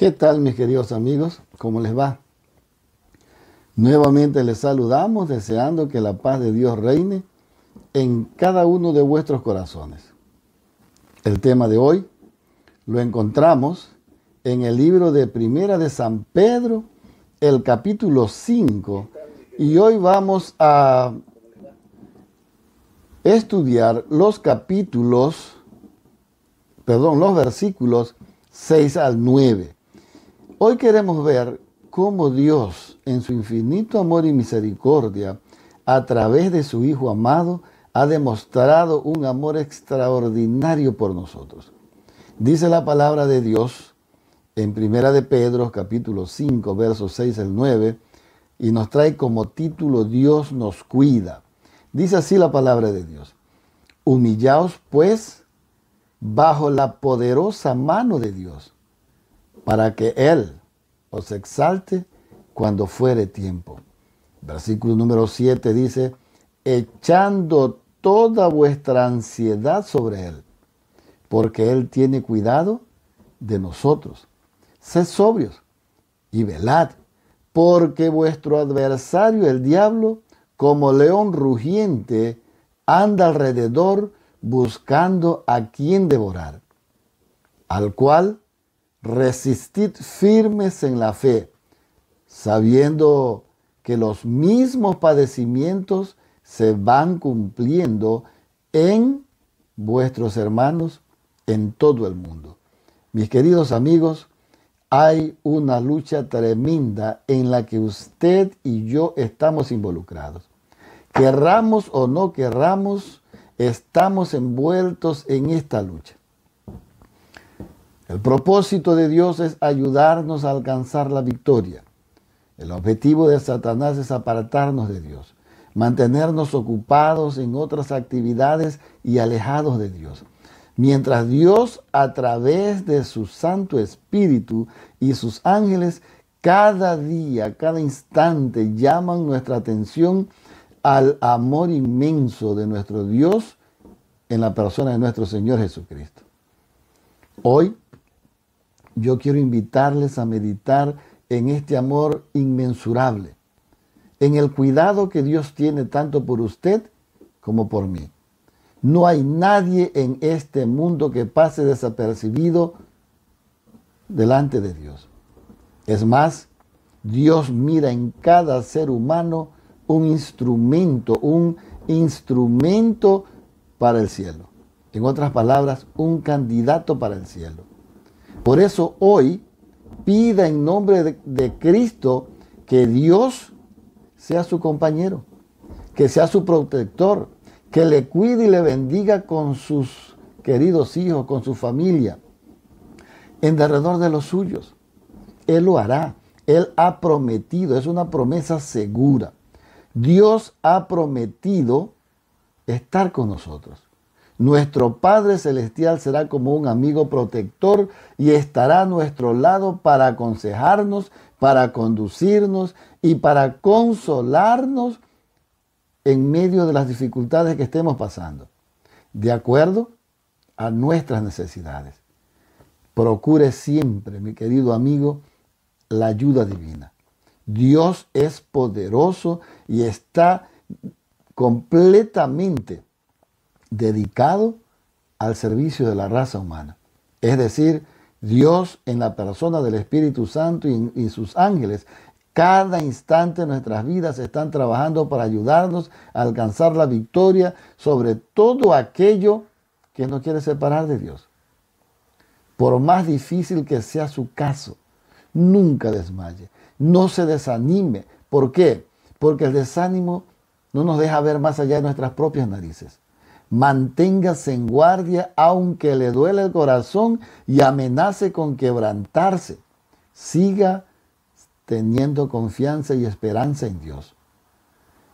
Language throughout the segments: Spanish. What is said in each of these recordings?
¿Qué tal mis queridos amigos? ¿Cómo les va? Nuevamente les saludamos deseando que la paz de Dios reine en cada uno de vuestros corazones. El tema de hoy lo encontramos en el libro de Primera de San Pedro, el capítulo 5, y hoy vamos a estudiar los capítulos, perdón, los versículos 6 al 9. Hoy queremos ver cómo Dios, en su infinito amor y misericordia, a través de su Hijo amado, ha demostrado un amor extraordinario por nosotros. Dice la palabra de Dios en Primera de Pedro, capítulo 5, versos 6 al 9, y nos trae como título Dios nos cuida. Dice así la palabra de Dios. Humillaos pues bajo la poderosa mano de Dios para que Él os exalte cuando fuere tiempo. Versículo número 7 dice, echando toda vuestra ansiedad sobre Él, porque Él tiene cuidado de nosotros. Sed sobrios y velad, porque vuestro adversario, el diablo, como león rugiente, anda alrededor buscando a quien devorar, al cual resistid firmes en la fe, sabiendo que los mismos padecimientos se van cumpliendo en vuestros hermanos en todo el mundo. Mis queridos amigos, hay una lucha tremenda en la que usted y yo estamos involucrados. Querramos o no querramos, estamos envueltos en esta lucha. El propósito de Dios es ayudarnos a alcanzar la victoria. El objetivo de Satanás es apartarnos de Dios, mantenernos ocupados en otras actividades y alejados de Dios. Mientras Dios a través de su Santo Espíritu y sus ángeles cada día, cada instante llaman nuestra atención al amor inmenso de nuestro Dios en la persona de nuestro Señor Jesucristo. Hoy yo quiero invitarles a meditar en este amor inmensurable, en el cuidado que Dios tiene tanto por usted como por mí. No hay nadie en este mundo que pase desapercibido delante de Dios. Es más, Dios mira en cada ser humano un instrumento, un instrumento para el cielo. En otras palabras, un candidato para el cielo. Por eso hoy pida en nombre de, Cristo que Dios sea su compañero, que sea su protector, que le cuide y le bendiga con sus queridos hijos, con su familia, en derredor de los suyos. Él lo hará. Él ha prometido, es una promesa segura. Dios ha prometido estar con nosotros. Nuestro Padre Celestial será como un amigo protector y estará a nuestro lado para aconsejarnos, para conducirnos y para consolarnos en medio de las dificultades que estemos pasando, de acuerdo a nuestras necesidades. Procure siempre, mi querido amigo, la ayuda divina. Dios es poderoso y está completamente dedicado al servicio de la raza humana. Es decir, Dios en la persona del Espíritu Santo y, sus ángeles cada instante nuestras vidas están trabajando para ayudarnos a alcanzar la victoria sobre todo aquello que nos quiere separar de Dios. Por más difícil que sea su caso, nunca desmaye, no se desanime. ¿Por qué? Porque el desánimo no nos deja ver más allá de nuestras propias narices. Manténgase en guardia aunque le duele el corazón y amenace con quebrantarse. Siga teniendo confianza y esperanza en Dios.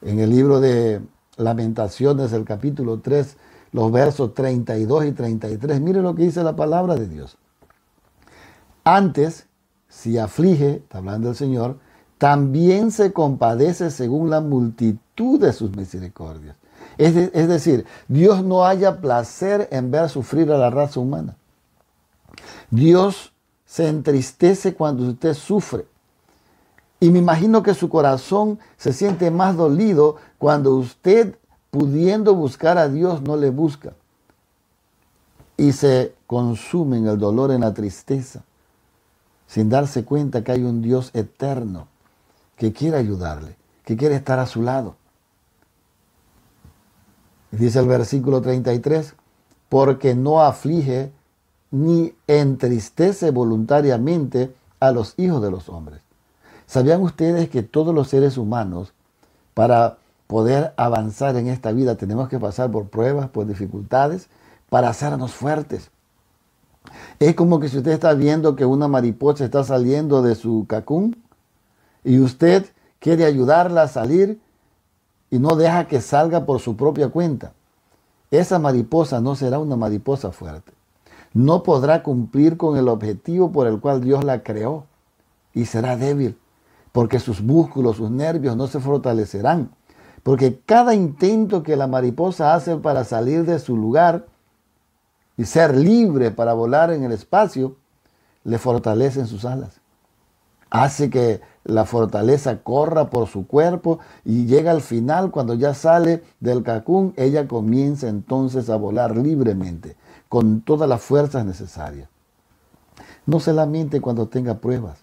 En el libro de Lamentaciones, el capítulo 3, los versos 32 y 33, mire lo que dice la palabra de Dios. Antes, si aflige, está hablando el Señor, también se compadece según la multitud de sus misericordias. Es, decir, Dios no haya placer en ver sufrir a la raza humana. Dios se entristece cuando usted sufre. Y me imagino que su corazón se siente más dolido cuando usted, pudiendo buscar a Dios, no le busca. Y se consume en el dolor, en la tristeza, sin darse cuenta que hay un Dios eterno que quiere ayudarle, que quiere estar a su lado. Dice el versículo 33, porque no aflige ni entristece voluntariamente a los hijos de los hombres. ¿Sabían ustedes que todos los seres humanos, para poder avanzar en esta vida, tenemos que pasar por pruebas, por dificultades, para hacernos fuertes? Es como que si usted está viendo que una mariposa está saliendo de su cacún y usted quiere ayudarla a salir, y no deja que salga por su propia cuenta. Esa mariposa no será una mariposa fuerte. No podrá cumplir con el objetivo por el cual Dios la creó y será débil, porque sus músculos, sus nervios no se fortalecerán, porque cada intento que la mariposa hace para salir de su lugar y ser libre para volar en el espacio, le fortalecen sus alas. Hace que la fortaleza corra por su cuerpo y llega al final, cuando ya sale del cacún, ella comienza entonces a volar libremente, con todas las fuerzas necesarias. No se lamente cuando tenga pruebas.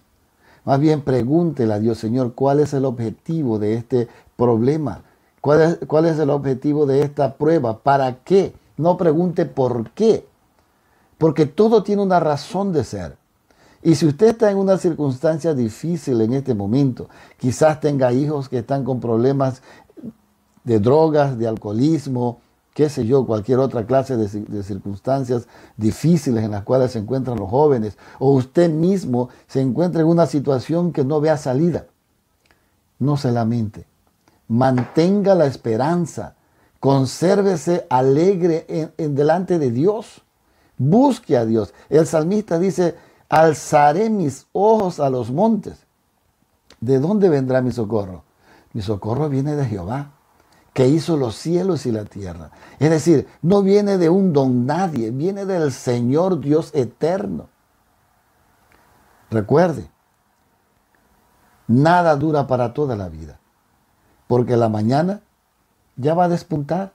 Más bien pregúntele a Dios, Señor, cuál es el objetivo de este problema, cuál es el objetivo de esta prueba, para qué. No pregunte por qué, porque todo tiene una razón de ser. Y si usted está en una circunstancia difícil en este momento, quizás tenga hijos que están con problemas de drogas, de alcoholismo, qué sé yo, cualquier otra clase de, circunstancias difíciles en las cuales se encuentran los jóvenes, o usted mismo se encuentra en una situación que no vea salida, no se lamente. Mantenga la esperanza, consérvese alegre en delante de Dios, busque a Dios. El salmista dice, Alzaré mis ojos a los montes. ¿De dónde vendrá mi socorro? Mi socorro viene de Jehová, que hizo los cielos y la tierra. Es decir, no viene de un don nadie, viene del Señor Dios eterno. Recuerde, nada dura para toda la vida, porque la mañana ya va a despuntar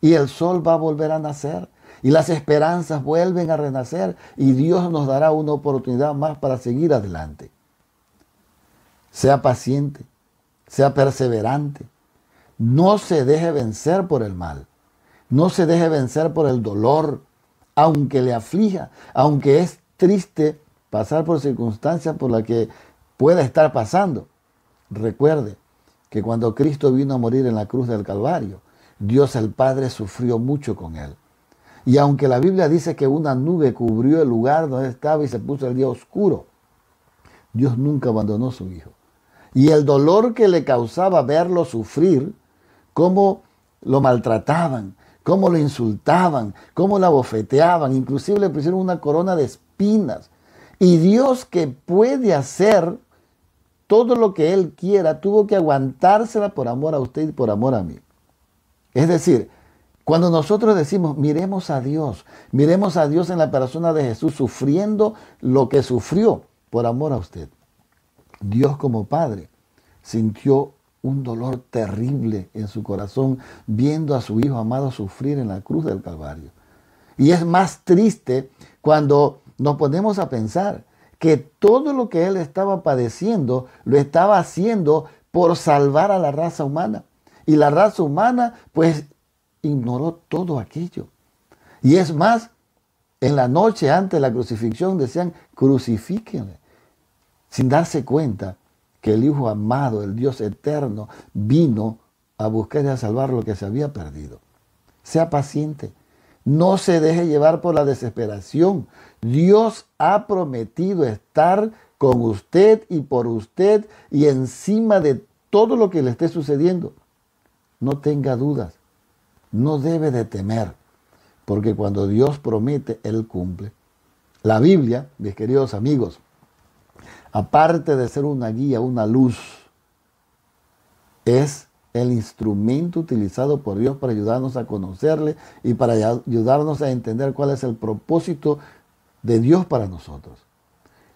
y el sol va a volver a nacer y las esperanzas vuelven a renacer y Dios nos dará una oportunidad más para seguir adelante. Sea paciente, sea perseverante, no se deje vencer por el mal, no se deje vencer por el dolor, aunque le aflija, aunque es triste pasar por circunstancias por las que pueda estar pasando. Recuerde que cuando Cristo vino a morir en la cruz del Calvario, Dios el Padre sufrió mucho con él. Y aunque la Biblia dice que una nube cubrió el lugar donde estaba y se puso el día oscuro, Dios nunca abandonó a su hijo. Y el dolor que le causaba verlo sufrir, cómo lo maltrataban, cómo lo insultaban, cómo lo bofeteaban, inclusive le pusieron una corona de espinas. Y Dios que puede hacer todo lo que Él quiera, tuvo que aguantársela por amor a usted y por amor a mí. Es decir, cuando nosotros decimos, miremos a Dios, miremos a Dios en la persona de Jesús sufriendo lo que sufrió por amor a usted. Dios como Padre sintió un dolor terrible en su corazón viendo a su Hijo amado sufrir en la cruz del Calvario. Y es más triste cuando nos ponemos a pensar que todo lo que Él estaba padeciendo lo estaba haciendo por salvar a la raza humana. Y la raza humana pues ignoró todo aquello. Y es más, en la noche antes de la crucifixión decían, crucifíquenle, sin darse cuenta que el Hijo amado, el Dios eterno, vino a buscar y a salvar lo que se había perdido. Sea paciente, no se deje llevar por la desesperación. Dios ha prometido estar con usted y por usted y encima de todo lo que le esté sucediendo. No tenga dudas no debe de temer, porque cuando Dios promete, Él cumple. La Biblia, mis queridos amigos, aparte de ser una guía, una luz, es el instrumento utilizado por Dios para ayudarnos a conocerle y para ayudarnos a entender cuál es el propósito de Dios para nosotros.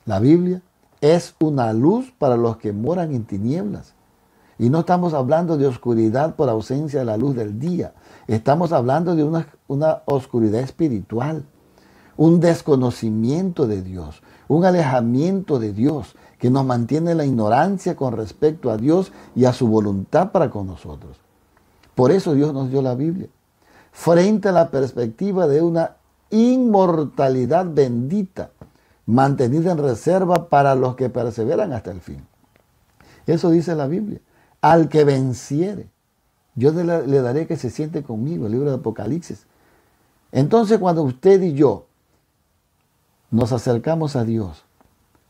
La Biblia es una luz para los que moran en tinieblas y no estamos hablando de oscuridad por ausencia de la luz del día. Estamos hablando de una, una oscuridad espiritual, un desconocimiento de Dios, un alejamiento de Dios que nos mantiene la ignorancia con respecto a Dios y a su voluntad para con nosotros. Por eso Dios nos dio la Biblia, frente a la perspectiva de una inmortalidad bendita, mantenida en reserva para los que perseveran hasta el fin. Eso dice la Biblia al que venciere. Yo le daré que se siente conmigo, el libro de Apocalipsis. Entonces cuando usted y yo nos acercamos a Dios,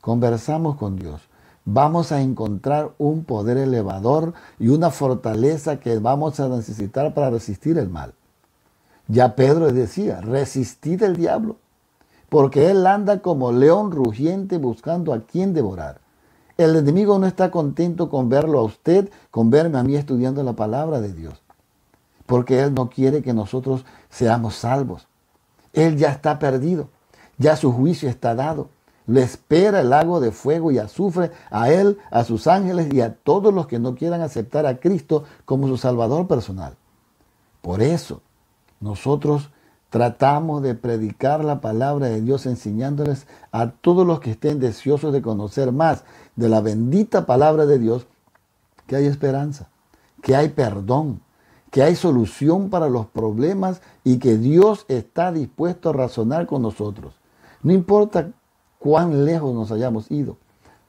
conversamos con Dios, vamos a encontrar un poder elevador y una fortaleza que vamos a necesitar para resistir el mal. Ya Pedro decía, resistid el diablo, porque él anda como león rugiente buscando a quien devorar. El enemigo no está contento con verlo a usted, con verme a mí estudiando la palabra de Dios. Porque Él no quiere que nosotros seamos salvos. Él ya está perdido. Ya su juicio está dado. Le espera el lago de fuego y azufre a Él, a sus ángeles y a todos los que no quieran aceptar a Cristo como su Salvador personal. Por eso, nosotros Tratamos de predicar la palabra de Dios enseñándoles a todos los que estén deseosos de conocer más de la bendita palabra de Dios que hay esperanza, que hay perdón, que hay solución para los problemas y que Dios está dispuesto a razonar con nosotros. No importa cuán lejos nos hayamos ido,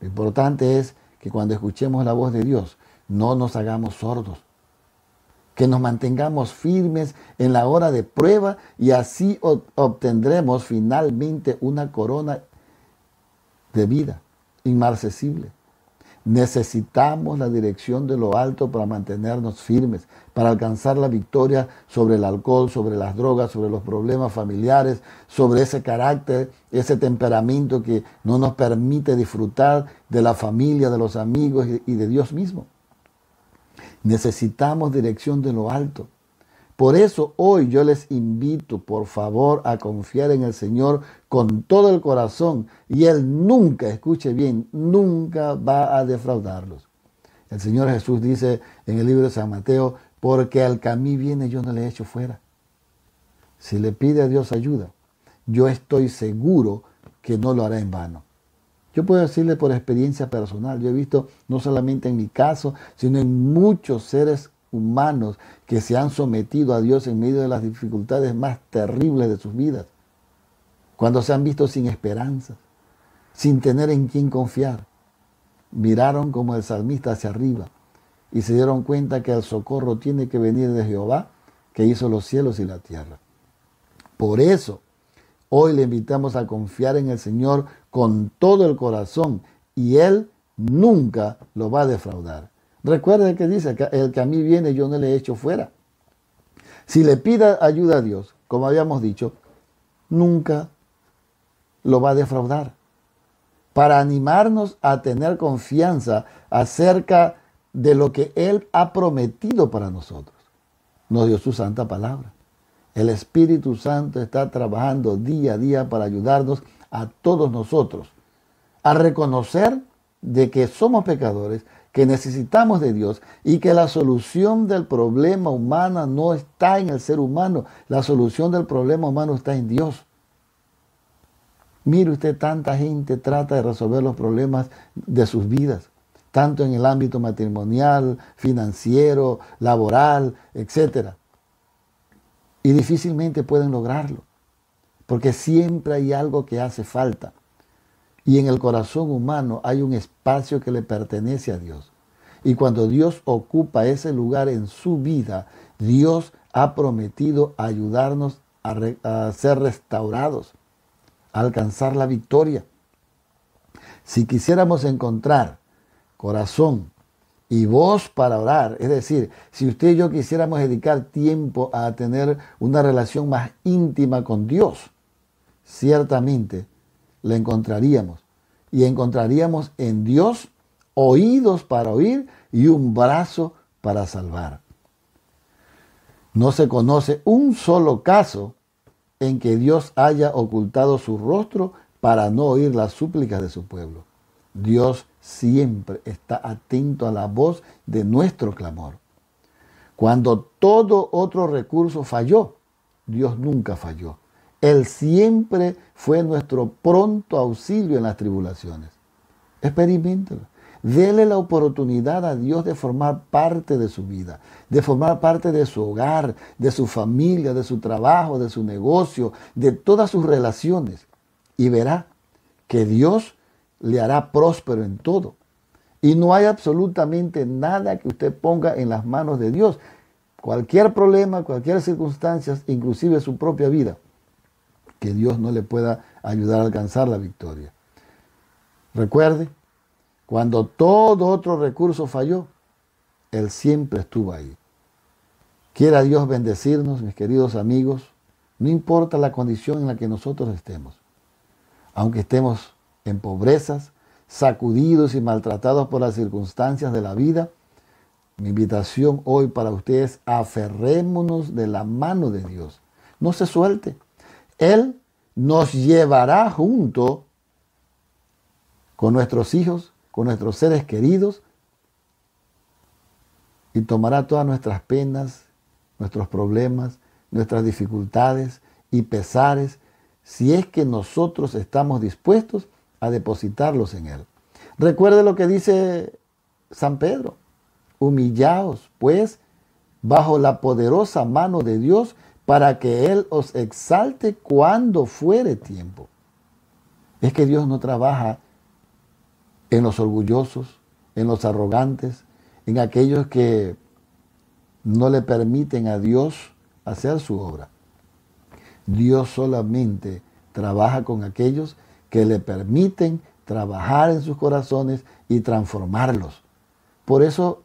lo importante es que cuando escuchemos la voz de Dios no nos hagamos sordos, que nos mantengamos firmes en la hora de prueba y así obtendremos finalmente una corona de vida inmarcesible. Necesitamos la dirección de lo alto para mantenernos firmes, para alcanzar la victoria sobre el alcohol, sobre las drogas, sobre los problemas familiares, sobre ese carácter, ese temperamento que no nos permite disfrutar de la familia, de los amigos y de Dios mismo. Necesitamos dirección de lo alto. Por eso hoy yo les invito, por favor, a confiar en el Señor con todo el corazón y Él nunca, escuche bien, nunca va a defraudarlos. El Señor Jesús dice en el libro de San Mateo, porque al que a mí viene yo no le echo fuera. Si le pide a Dios ayuda, yo estoy seguro que no lo hará en vano. Yo puedo decirle por experiencia personal, yo he visto no solamente en mi caso, sino en muchos seres humanos que se han sometido a Dios en medio de las dificultades más terribles de sus vidas, cuando se han visto sin esperanza, sin tener en quién confiar. Miraron como el salmista hacia arriba y se dieron cuenta que el socorro tiene que venir de Jehová, que hizo los cielos y la tierra. Por eso, Hoy le invitamos a confiar en el Señor con todo el corazón y Él nunca lo va a defraudar. Recuerda que dice, el que a mí viene yo no le echo fuera. Si le pida ayuda a Dios, como habíamos dicho, nunca lo va a defraudar. Para animarnos a tener confianza acerca de lo que Él ha prometido para nosotros, nos dio su santa palabra. El Espíritu Santo está trabajando día a día para ayudarnos a todos nosotros a reconocer de que somos pecadores, que necesitamos de Dios y que la solución del problema humano no está en el ser humano, la solución del problema humano está en Dios. Mire usted, tanta gente trata de resolver los problemas de sus vidas, tanto en el ámbito matrimonial, financiero, laboral, etcétera. Y difícilmente pueden lograrlo, porque siempre hay algo que hace falta. Y en el corazón humano hay un espacio que le pertenece a Dios. Y cuando Dios ocupa ese lugar en su vida, Dios ha prometido ayudarnos a, ser restaurados, a alcanzar la victoria. Si quisiéramos encontrar corazón y voz para orar. Es decir, si usted y yo quisiéramos dedicar tiempo a tener una relación más íntima con Dios, ciertamente la encontraríamos. Y encontraríamos en Dios oídos para oír y un brazo para salvar. No se conoce un solo caso en que Dios haya ocultado su rostro para no oír las súplicas de su pueblo. Dios siempre está atento a la voz de nuestro clamor. Cuando todo otro recurso falló, Dios nunca falló. Él siempre fue nuestro pronto auxilio en las tribulaciones. Experimentalo. Dele la oportunidad a Dios de formar parte de su vida, de formar parte de su hogar, de su familia, de su trabajo, de su negocio, de todas sus relaciones. Y verá que Dios le hará próspero en todo. Y no hay absolutamente nada que usted ponga en las manos de Dios. Cualquier problema, cualquier circunstancia, inclusive su propia vida, que Dios no le pueda ayudar a alcanzar la victoria. Recuerde, cuando todo otro recurso falló, Él siempre estuvo ahí. Quiera Dios bendecirnos, mis queridos amigos, no importa la condición en la que nosotros estemos, aunque estemos en pobrezas, sacudidos y maltratados por las circunstancias de la vida, mi invitación hoy para ustedes, aferrémonos de la mano de Dios. No se suelte. Él nos llevará junto con nuestros hijos, con nuestros seres queridos, y tomará todas nuestras penas, nuestros problemas, nuestras dificultades y pesares, si es que nosotros estamos dispuestos a depositarlos en Él. Recuerde lo que dice San Pedro. Humillaos, pues, bajo la poderosa mano de Dios para que Él os exalte cuando fuere tiempo. Es que Dios no trabaja en los orgullosos, en los arrogantes, en aquellos que no le permiten a Dios hacer su obra. Dios solamente trabaja con aquellos que le permiten trabajar en sus corazones y transformarlos. Por eso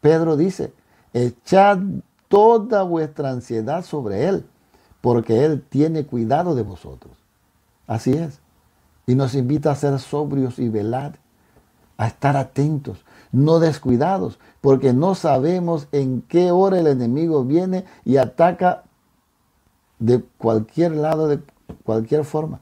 Pedro dice, echad toda vuestra ansiedad sobre Él, porque Él tiene cuidado de vosotros. Así es. Y nos invita a ser sobrios y velar, a estar atentos, no descuidados, porque no sabemos en qué hora el enemigo viene y ataca de cualquier lado, de cualquier forma.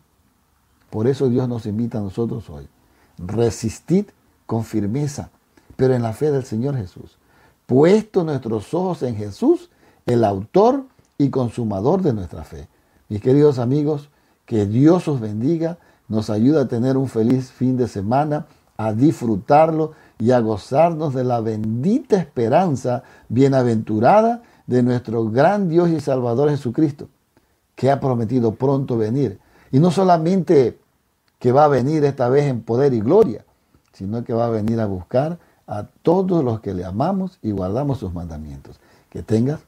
Por eso Dios nos invita a nosotros hoy. Resistid con firmeza, pero en la fe del Señor Jesús. Puesto nuestros ojos en Jesús, el autor y consumador de nuestra fe. Mis queridos amigos, que Dios os bendiga, nos ayuda a tener un feliz fin de semana, a disfrutarlo y a gozarnos de la bendita esperanza bienaventurada de nuestro gran Dios y Salvador Jesucristo, que ha prometido pronto venir. Y no solamente que va a venir esta vez en poder y gloria, sino que va a venir a buscar a todos los que le amamos y guardamos sus mandamientos. Que tengas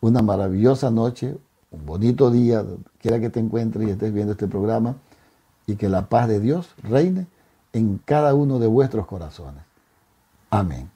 una maravillosa noche, un bonito día, quiera que te encuentres y estés viendo este programa, y que la paz de Dios reine en cada uno de vuestros corazones. Amén.